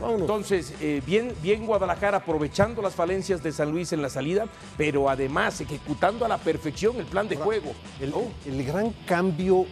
Entonces, eh, bien, bien Guadalajara aprovechando las falencias de San Luis en la salida, pero además ejecutando a la perfección el plan de juego. El, gran cambio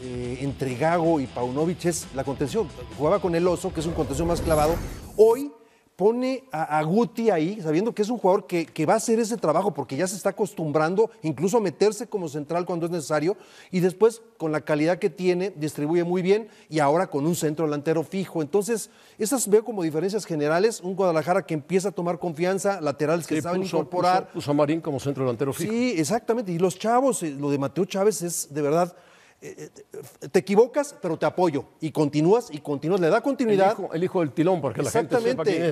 eh, entre Gago y Paunovic es la contención. Jugaba con el oso, que es un contención más clavado. Hoy pone a, Guti ahí, sabiendo que es un jugador que, va a hacer ese trabajo, porque ya se está acostumbrando incluso a meterse como central cuando es necesario, y después con la calidad que tiene, distribuye muy bien, y ahora con un centro delantero fijo. Entonces, esas veo como diferencias generales, un Guadalajara que empieza a tomar confianza, laterales que saben incorporar. Marín como centro delantero fijo. Sí, exactamente, y los chavos, eh, lo de Mateo Chávez es de verdad eh, eh, eh, te equivocas, pero te apoyo y continúas y continúas, le da continuidad. El hijo, del tilón, porque la gente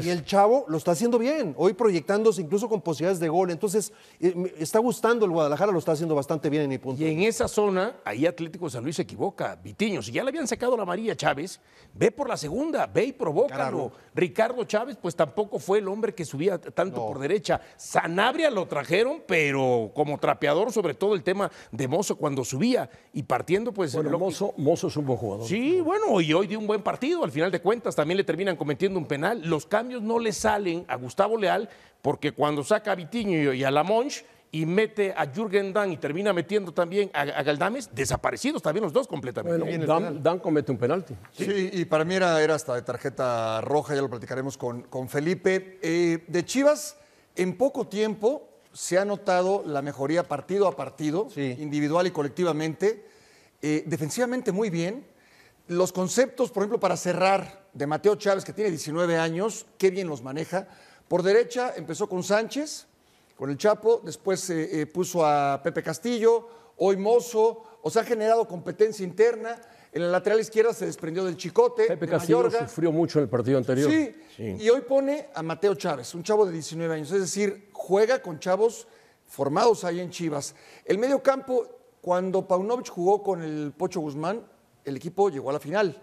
y el chavo lo está haciendo bien, hoy proyectándose incluso con posibilidades de gol, entonces está gustando el Guadalajara, lo está haciendo bastante bien en mi punto. Y en esa zona, ahí Atlético San Luis se equivoca, Vitiño, si ya le habían sacado la María Chávez, ve por la segunda, ve y provócalo. Ricardo Chávez, pues tampoco fue el hombre que subía tanto por derecha. Sanabria lo trajeron, pero como trapeador, sobre todo el tema de Mozo cuando subía y partiendo pues, bueno, Mozo, es un buen jugador. Sí, bueno, y hoy dio un buen partido. Al final de cuentas, también le terminan cometiendo un penal. Los cambios no le salen a Gustavo Leal, porque cuando saca a Vitiño y a Lamonch y mete a Jürgen Dan y termina metiendo también a, Galdames, desaparecidos también los dos completamente. Dan, comete un penalti. Sí, y para mí era, era, hasta de tarjeta roja, ya lo platicaremos con, con Felipe. Eh, de Chivas, en poco tiempo se ha notado la mejoría partido a partido, individual y colectivamente. Eh, defensivamente muy bien. Los conceptos, por ejemplo, para cerrar de Mateo Chávez, que tiene 19 años, qué bien los maneja. Por derecha empezó con Sánchez, con el Chapo, después se eh, eh, puso a Pepe Castillo, hoy Mozo, o sea, ha generado competencia interna. En la lateral izquierda se desprendió del Chicote. Pepe Castillo sufrió mucho el partido anterior. sí, y hoy pone a Mateo Chávez, un chavo de 19 años, es decir, juega con chavos formados ahí en Chivas. El medio campo cuando Paunovic jugó con el Pocho Guzmán, el equipo llegó a la final.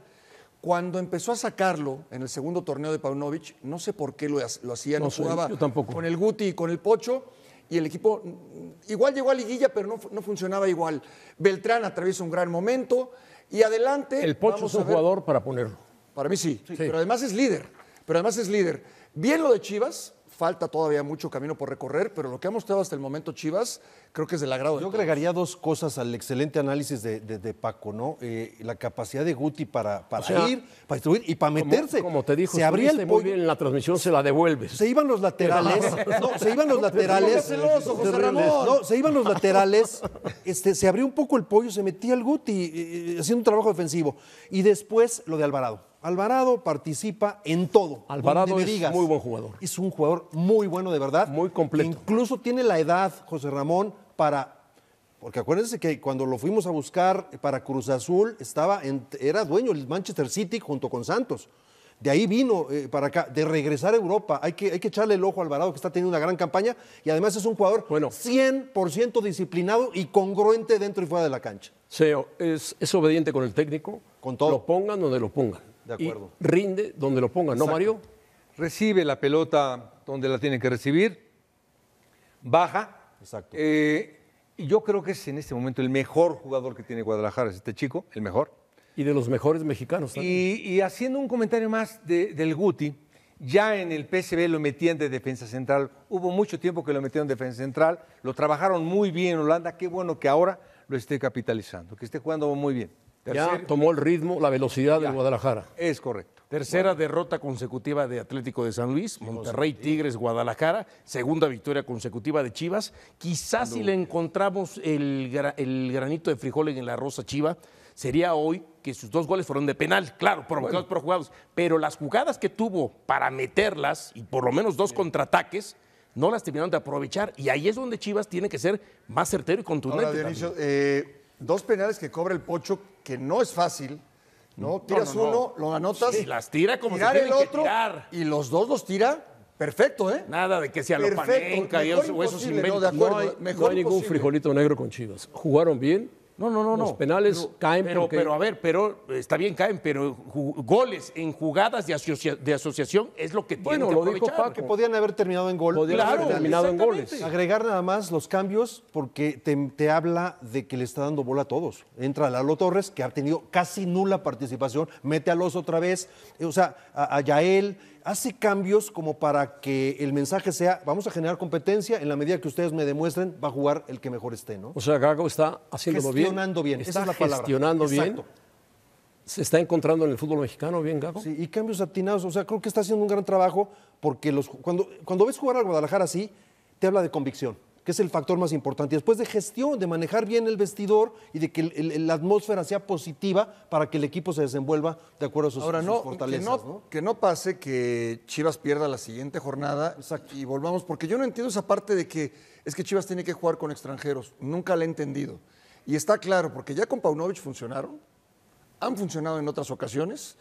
Cuando empezó a sacarlo en el segundo torneo de Paunovic, no sé por qué lo, hacía, no, jugaba con el Guti y con el Pocho, y el equipo mm, igual llegó a liguilla, pero no, funcionaba igual. Beltrán atraviesa un gran momento y adelante. El Pocho es un jugador para ponerlo. Para mí sí, sí, pero además es líder. Pero además es líder. Bien lo de Chivas, Falta todavía mucho camino por recorrer, pero lo que ha mostrado hasta el momento Chivas creo que es del agrado. Yo agregaría dos cosas al excelente análisis de, Paco, ¿no? Eh, la capacidad de Guti para, para para distribuir y para meterse. Como, te dijo, se abría el muy bien en la transmisión, se la devuelve Se iban los laterales, se iban los laterales. se este, iban los laterales, se abrió un poco el pollo, se metía el Guti eh, eh, haciendo un trabajo defensivo. Y después lo de Alvarado Alvarado participa en todo. Alvarado es un muy buen jugador. Es un jugador muy bueno de verdad. Muy completo. Incluso tiene la edad, José Ramón, para. Porque acuérdense que cuando lo fuimos a buscar para Cruz Azul, estaba en... era dueño del Manchester City junto con Santos. De ahí vino eh, para acá, de regresar a Europa. Hay que, hay que echarle el ojo a Alvarado, que está teniendo una gran campaña y además es un jugador bueno, 100% disciplinado y congruente dentro y fuera de la cancha. Seo, es, es obediente con el técnico. Con todo. Lo pongan donde lo pongan de acuerdo. rinde donde lo pongan, ¿no, Mario? Recibe la pelota donde la tiene que recibir, baja. Exacto. Eh, y yo creo que es en este momento el mejor jugador que tiene Guadalajara, este chico, el mejor. Y de los mejores mexicanos. Y, y, haciendo un comentario más del Guti, ya en el PSB lo metían de defensa central. Hubo mucho tiempo que lo metieron de defensa central. Lo trabajaron muy bien en Holanda. Qué bueno que ahora lo esté capitalizando, que esté jugando muy bien. Ya tomó el ritmo, la velocidad de Guadalajara. Es correcto. Tercera derrota consecutiva de Atlético de San Luis, Monterrey, Tigres, Guadalajara. Segunda victoria consecutiva de Chivas. Quizás si le encontramos el, granito de frijol en la rosa Chiva, sería hoy que sus dos goles fueron de penal, claro, provocados por jugados. Pero las jugadas que tuvo para meterlas, y por lo menos dos contraataques, no las terminaron de aprovechar. Y ahí es donde Chivas tiene que ser más certero y contundente dos penales que cobra el Pocho, que no es fácil. ¿no? Tiras uno, lo anotas. y las tira como si el otro, Y los dos los tira. Perfecto, ¿eh? Nada de que sea lo panenca y esos, esos No, hay ningún frijolito negro con Chivas. Jugaron bien, no, no, no. Los penales caen pero, pero a ver, pero está bien, caen, pero goles en jugadas de, asociación es lo que bueno, tienen que lo dijo Paco. que podían haber terminado en gol. haber terminado en goles. Agregar nada más los cambios porque te, habla de que le está dando bola a todos. Entra Lalo Torres, que ha tenido casi nula participación, mete a Los otra vez, eh, o sea, a, a Yael hace cambios como para que el mensaje sea, vamos a generar competencia en la medida que ustedes me demuestren, va a jugar el que mejor esté, ¿no? O sea, Gago está haciéndolo bien. bien, Está esa bien. ¿Se está encontrando en el fútbol mexicano bien, Gago? Sí, y cambios atinados. O sea, creo que está haciendo un gran trabajo porque cuando, cuando ves jugar al Guadalajara así, te habla de convicción que es el factor más importante. Después de gestión, de manejar bien el vestidor y de que la atmósfera sea positiva para que el equipo se desenvuelva de acuerdo a sus, Ahora, no, fortalezas. Que no, que no pase que Chivas pierda la siguiente jornada y volvamos, porque yo no entiendo esa parte de que es que Chivas tiene que jugar con extranjeros. Nunca la he entendido. Y está claro, porque ya con Paunovic funcionaron, han funcionado en otras ocasiones,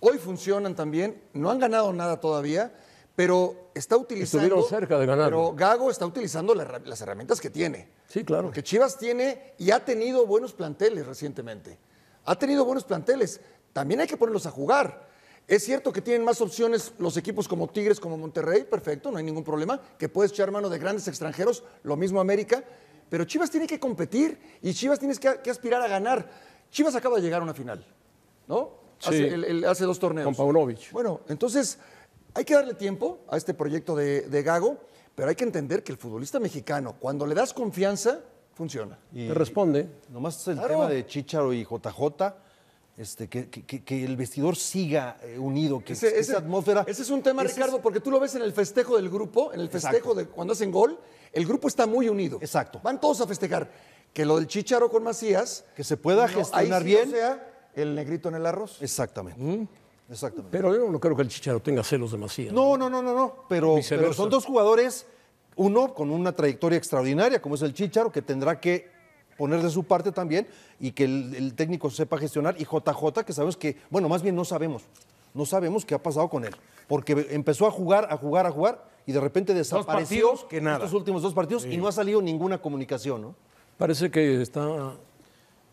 hoy funcionan también, no han ganado nada todavía pero está utilizando. Estuvieron cerca de ganar. Pero Gago está utilizando las herramientas que tiene. Sí, claro. que Chivas tiene y ha tenido buenos planteles recientemente. Ha tenido buenos planteles. También hay que ponerlos a jugar. Es cierto que tienen más opciones los equipos como Tigres, como Monterrey, perfecto, no hay ningún problema, que puedes echar mano de grandes extranjeros, lo mismo América, pero Chivas tiene que competir y Chivas tiene que, aspirar a ganar. Chivas acaba de llegar a una final, ¿no? Sí, hace, dos torneos. Con Paunovic. Bueno, entonces hay que darle tiempo a este proyecto de, Gago, pero hay que entender que el futbolista mexicano, cuando le das confianza, funciona. Y Te responde. Nomás el tema de Chicharo y JJ. Este, que, el vestidor siga eh, unido, que esa atmósfera. Ese es un tema, Ricardo, porque tú lo ves en el festejo del grupo, en el festejo de cuando hacen gol, el grupo está muy unido. Exacto. Van todos a festejar. Que lo del Chicharo con Macías. Que se pueda gestionar bien. sea el negrito en el arroz. Exactamente. Mm. Exactamente. Pero yo no creo que el Chicharo tenga celos demasiado No, no, no, no, no. Pero, son dos jugadores, uno con una trayectoria extraordinaria, como es el Chicharo, que tendrá que poner de su parte también y que el, técnico sepa gestionar. Y JJ, que sabemos que, bueno, más bien no sabemos. No sabemos qué ha pasado con él. Porque empezó a jugar, a jugar, a jugar y de repente desapareció que nada. estos últimos dos partidos y no ha salido ninguna comunicación, ¿no? Parece que está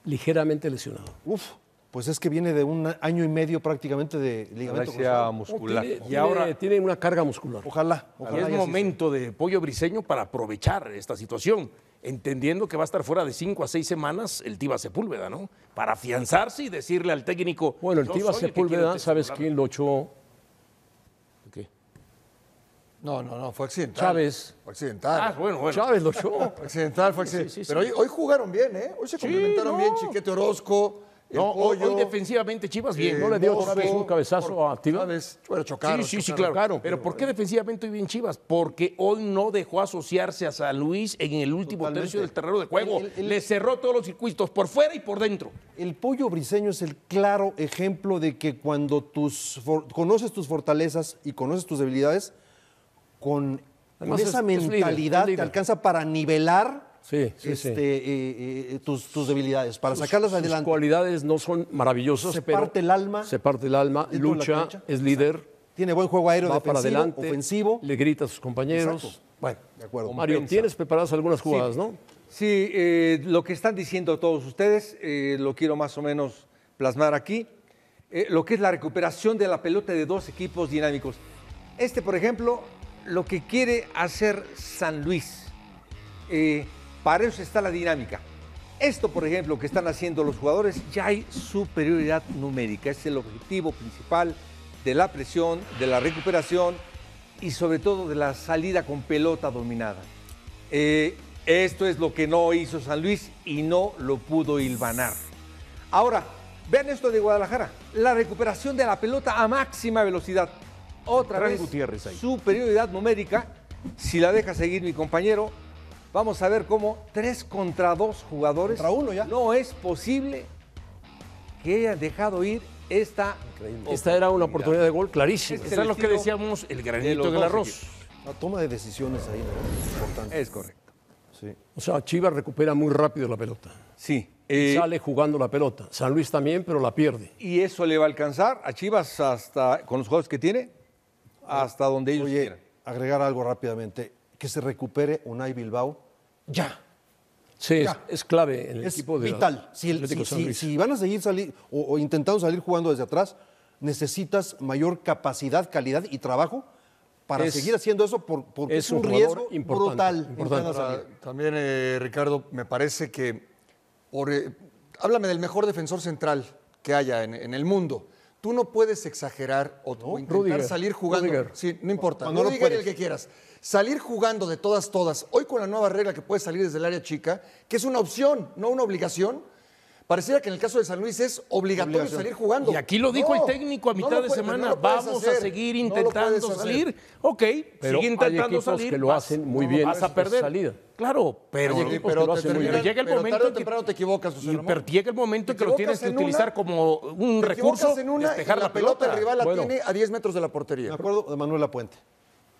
ligeramente lesionado. Uf pues es que viene de un año y medio prácticamente de ligamento oh, muscular. tiene, y ahora tiene una carga muscular. Ojalá. y es momento de Pollo Briseño para aprovechar esta situación, entendiendo que va a estar fuera de cinco a seis semanas el Tiba Sepúlveda, ¿no? Para afianzarse y decirle al técnico. Bueno, el Tiba Sepúlveda, ¿sabes quién lo echó? ¿Qué? No, no, no, fue accidental. Chávez. Fue accidental. Ah, bueno, bueno. Chávez lo echó. accidental, fue accidental. Pero hoy, jugaron bien, ¿eh? Hoy se complementaron bien Chiquete Orozco no, hoy, defensivamente Chivas bien. ¿No eh, le dio otra vez un cabezazo a actividades. Bueno, chocaron. Sí, sí, claro. pero, ¿por qué defensivamente hoy bien Chivas? Porque hoy no dejó asociarse a San Luis en el último tercio del terreno de juego. le cerró todos los circuitos, por fuera y por dentro. El pollo briseño es el claro ejemplo de que cuando conoces tus fortalezas y conoces tus debilidades, con, esa mentalidad te alcanza para nivelar sí, sí, este, eh, eh, tus, debilidades, para sacarlas adelante. Sus cualidades no son maravillosas, se parte el alma. Se parte el alma, lucha, es líder. Tiene buen juego aéreo, va para adelante, ofensivo. Le grita a sus compañeros. Bueno, de acuerdo. Mario, tienes preparadas algunas jugadas, ¿no? Sí, eh, lo que están diciendo todos ustedes lo quiero más o menos plasmar aquí. lo que es la recuperación de la pelota de dos equipos dinámicos. Este, por ejemplo, lo que quiere hacer San Luis. Eh, para eso está la dinámica. Esto, por ejemplo, que están haciendo los jugadores, ya hay superioridad numérica. Es el objetivo principal de la presión, de la recuperación y sobre todo de la salida con pelota dominada. Eh, esto es lo que no hizo San Luis y no lo pudo ilvanar. Ahora, vean esto de Guadalajara. La recuperación de la pelota a máxima velocidad. Otra vez, superioridad numérica. Si la deja seguir mi compañero, Vamos a ver cómo tres contra dos jugadores. uno ya. No es posible que haya dejado ir esta. Esta era una oportunidad de gol clarísima. es lo que decíamos, el granito del arroz. La toma de decisiones ahí es importante. Es correcto. O sea, Chivas recupera muy rápido la pelota. Sí. Eh, sale jugando la pelota. San Luis también, pero la pierde. ¿Y eso le va a alcanzar a Chivas hasta con los jugadores que tiene? Hasta donde ellos Oye, Agregar algo rápidamente que se recupere Unai Bilbao ya. Sí, Es, clave el es vital. Si, van a seguir salir, o, intentando salir jugando desde atrás, necesitas mayor capacidad, calidad y trabajo para seguir haciendo eso porque es un, riesgo importante, brutal. También, eh, Ricardo, me parece que... Eh, háblame del mejor defensor central que haya en, el mundo. Tú no puedes exagerar o, intentar salir jugando. Sí, no importa. No, lo el que quieras salir jugando de todas, todas, hoy con la nueva regla que puede salir desde el área chica, que es una opción, no una obligación, Pareciera que en el caso de San Luis es obligatorio salir jugando. Y aquí lo dijo el técnico a mitad de semana, vamos a seguir intentando salir. Ok, pero sigue intentando salir. que lo hacen muy bien. Vas a perder. Salida. Claro, pero, pero, llega el momento tarde que, te equivocas, llega el momento que lo tienes que utilizar como un recurso, en la, pelota. El rival la tiene a 10 metros de la portería. De acuerdo de Manuel Apuente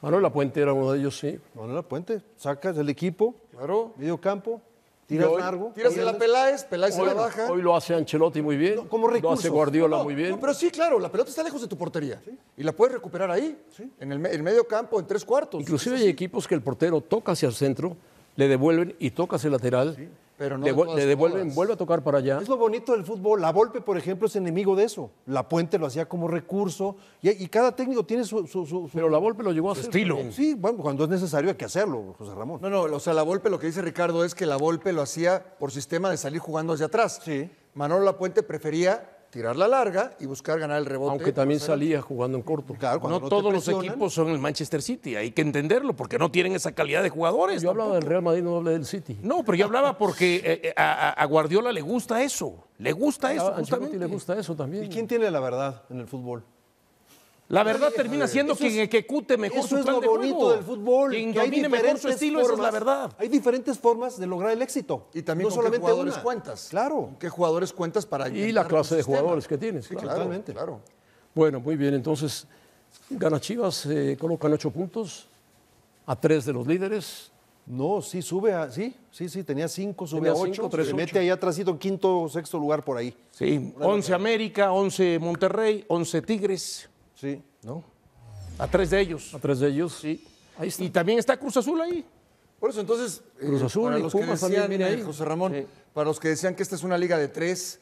la Puente era uno de ellos, sí. la Puente, sacas el equipo, claro. medio campo, tiras largo. Tiras en la Peláez, Peláez la baja. Hoy lo hace Ancelotti muy bien. como Lo hace Guardiola muy bien. pero sí, claro, la pelota está lejos de tu portería. Y la puedes recuperar ahí, en el medio campo, en tres cuartos. Inclusive hay equipos que el portero toca hacia el centro, le devuelven y toca hacia el lateral. Pero no le devuelven, vuelve a tocar para allá. Es lo bonito del fútbol. La Volpe, por ejemplo, es enemigo de eso. La Puente lo hacía como recurso. Y, cada técnico tiene su, Pero la Volpe lo llevó a su Estilo. Sí, bueno, cuando es necesario hay que hacerlo, José Ramón. No, no, o sea, la Volpe lo que dice Ricardo es que la Volpe lo hacía por sistema de salir jugando hacia atrás. Sí. Manolo La Puente prefería tirar la larga y buscar ganar el rebote. Aunque también salía jugando en corto. no, todos los equipos son el Manchester City, hay que entenderlo, porque no tienen esa calidad de jugadores. Yo hablaba del Real Madrid, no hablé del City. No, pero yo hablaba porque eh, eh, a, Guardiola le gusta eso, le gusta ah, eso. justamente. le gusta eso también. ¿Y quién tiene la verdad en el fútbol? La verdad termina siendo quien ejecute mejor su plan es lo bonito del fútbol. es la verdad. Hay diferentes formas de lograr el éxito. Y también no solamente jugadores cuentas. Claro. qué jugadores cuentas para Y la clase de jugadores que tienes. Exactamente. claro, Bueno, muy bien. Entonces, gana Chivas, eh, colocan ocho puntos a tres de los líderes. No, sí sube a, sí, sí, sí, tenía cinco, sube a ocho, tres, se mete ahí atrásito quinto quinto, sexto lugar por ahí. Sí, once América, once Monterrey, once Tigres, Sí. ¿No? A tres de ellos. A tres de ellos. Sí. Ahí está. Y también está Cruz Azul ahí. Por eso entonces, eh, Cruz Azul, para los que decían, eh, ahí. José Ramón, para los que decían que esta es una liga de tres,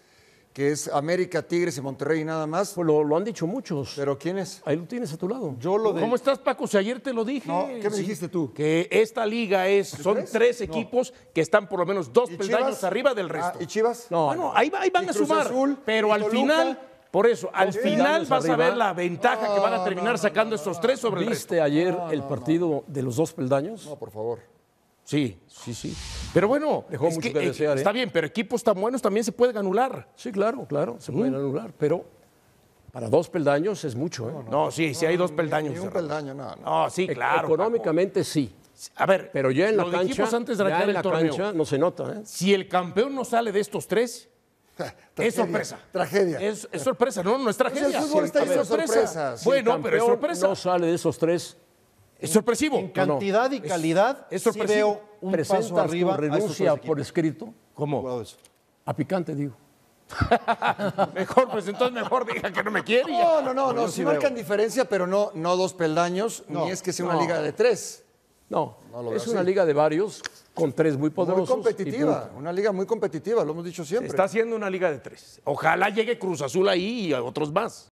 que es América, Tigres y Monterrey y nada más. Pues lo, han dicho muchos. ¿Pero quién es? Ahí lo tienes a tu lado. Yo lo de... ¿Cómo estás, Paco? Si ayer te lo dije. No, ¿Qué me dijiste tú? Que esta liga es, son tres equipos que están por lo menos dos peldaños arriba del ah, resto. ¿Y Chivas? No, bueno, ahí, ahí van a sumar. pero al final por eso, al final vas a ver la ventaja que van a terminar sacando estos tres sobre ¿Viste el ayer el partido de los dos peldaños? No, por favor. Sí, sí, sí. Pero bueno, ¿eh? está bien, pero equipos tan buenos también se pueden anular. Sí, claro, claro, se pueden ¿Mm? anular, pero para dos peldaños es mucho. ¿eh? No, sí, sí hay dos peldaños. un peldaño, no, no. sí, claro. Económicamente sí. A ver, pero ya en la cancha, antes de la torneo, no se nota. ¿eh? Si el campeón no sale de estos tres, es sorpresa. Tragedia. Es, sorpresa, no, no es pues tragedia. Es el fútbol Bueno, pero sorpresa. No sale de esos tres. Es sorpresivo. En cantidad y calidad, es, veo un paso arriba. renuncia por escrito. ¿Cómo? A picante, digo. mejor, pues entonces mejor diga que no me quiere. No, no, no, no, sí si marcan diferencia, pero no, no dos peldaños, ni es que sea una liga de tres. No, no es una liga de varios con tres muy poderosos. Muy competitiva, una liga muy competitiva, lo hemos dicho siempre. Está siendo una liga de tres. Ojalá llegue Cruz Azul ahí y otros más.